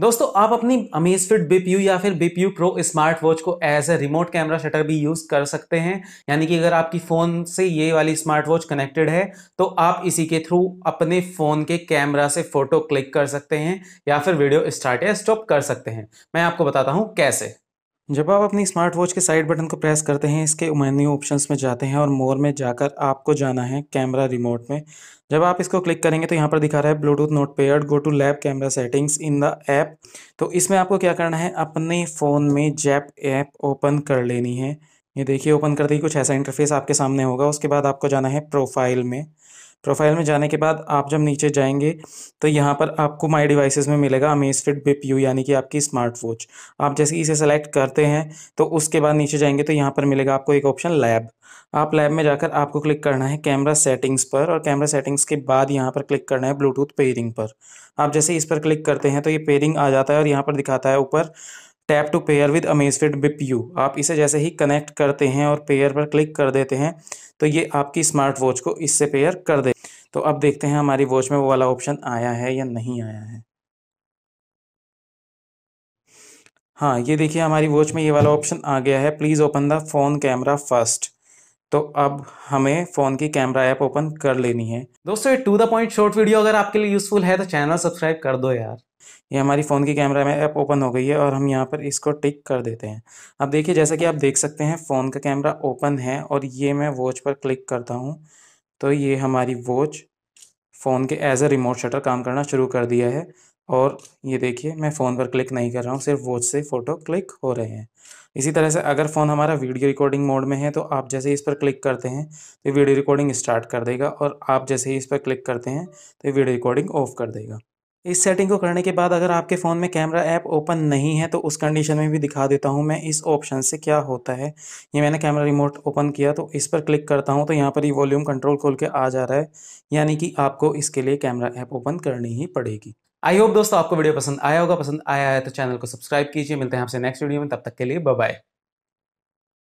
दोस्तों आप अपनी अमेज फिट बिप यू या फिर BPU U pro smart watch को as a remote camera shutter भी यूज़ कर सकते हैं यानी कि अगर आपकी फ़ोन से ये वाली स्मार्ट वॉच कनेक्टेड है तो आप इसी के थ्रू अपने फ़ोन के कैमरा से फ़ोटो क्लिक कर सकते हैं या फिर वीडियो स्टार्ट या स्टॉप कर सकते हैं मैं आपको बताता हूँ कैसे जब आप अपनी स्मार्ट वॉच के साइड बटन को प्रेस करते हैं इसके मेन्यू ऑप्शंस में जाते हैं और मोर में जाकर आपको जाना है कैमरा रिमोट में जब आप इसको क्लिक करेंगे तो यहाँ पर दिखा रहा है Bluetooth not pair go to lab camera settings in the app तो इसमें आपको क्या करना है अपने फ़ोन में जैप ऐप ओपन कर लेनी है ये देखिए ओपन करते ही कुछ ऐसा इंटरफेस आपके सामने होगा उसके बाद आपको जाना है प्रोफाइल में प्रोफाइल में जाने के बाद आप जब नीचे जाएंगे तो यहाँ पर आपको माई डिवाइसेस में मिलेगा अमेज फिट बिप यू यानी कि आपकी स्मार्ट वॉच आप जैसे इसे सेलेक्ट करते हैं तो उसके बाद नीचे जाएंगे तो यहाँ पर मिलेगा आपको एक ऑप्शन लैब आप लैब में जाकर आपको क्लिक करना है कैमरा सेटिंग्स पर और कैमरा सेटिंग्स के बाद यहाँ पर क्लिक करना है ब्लूटूथ पेयरिंग पर आप जैसे इस पर क्लिक करते हैं तो ये पेयरिंग आ जाता है और यहाँ पर दिखाता है ऊपर tap to pair with Amazfit Bip U आप इसे जैसे ही कनेक्ट करते हैं और पेयर पर क्लिक कर देते हैं तो ये आपकी स्मार्ट वॉच को इससे पेयर कर दे तो अब देखते हैं हमारी वॉच में वो वाला ऑप्शन आया है या नहीं आया है हाँ ये देखिए हमारी वॉच में ये वाला ऑप्शन आ गया है please open the phone camera first तो अब हमें फ़ोन की कैमरा ऐप ओपन कर लेनी है दोस्तों ये to the point short video अगर आपके लिए यूज़फुल है तो चैनल सब्सक्राइब कर दो यार ये हमारी फ़ोन की कैमरा में ऐप ओपन हो गई है और हम यहाँ पर इसको टिक कर देते हैं अब देखिए जैसा कि आप देख सकते हैं फ़ोन का कैमरा ओपन है और ये मैं वॉच पर क्लिक करता हूँ तो ये हमारी वॉच फ़ोन के एज अ रिमोट शटर काम करना शुरू कर दिया है और ये देखिए मैं फ़ोन पर क्लिक नहीं कर रहा हूँ सिर्फ वॉच से फ़ोटो क्लिक हो रहे हैं इसी तरह से अगर फ़ोन हमारा वीडियो रिकॉर्डिंग मोड में है तो आप जैसे ही इस पर क्लिक करते हैं तो वीडियो रिकॉर्डिंग स्टार्ट कर देगा और आप जैसे ही इस पर क्लिक करते हैं तो वीडियो रिकॉर्डिंग ऑफ कर देगा इस सेटिंग को करने के बाद अगर आपके फ़ोन में कैमरा ऐप ओपन नहीं है तो उस कंडीशन में भी दिखा देता हूँ मैं इस ऑप्शन से क्या होता है ये मैंने कैमरा रिमोट ओपन किया तो इस पर क्लिक करता हूँ तो यहाँ पर ये वॉल्यूम कंट्रोल खोल के आ जा रहा है यानी कि आपको इसके लिए कैमरा ऐप ओपन करनी ही पड़ेगी आई होप दोस्तों आपको वीडियो पसंद आया होगा पसंद आया है तो चैनल को सब्सक्राइब कीजिए मिलते हैं आपसे नेक्स्ट वीडियो में तब तक के लिए बाय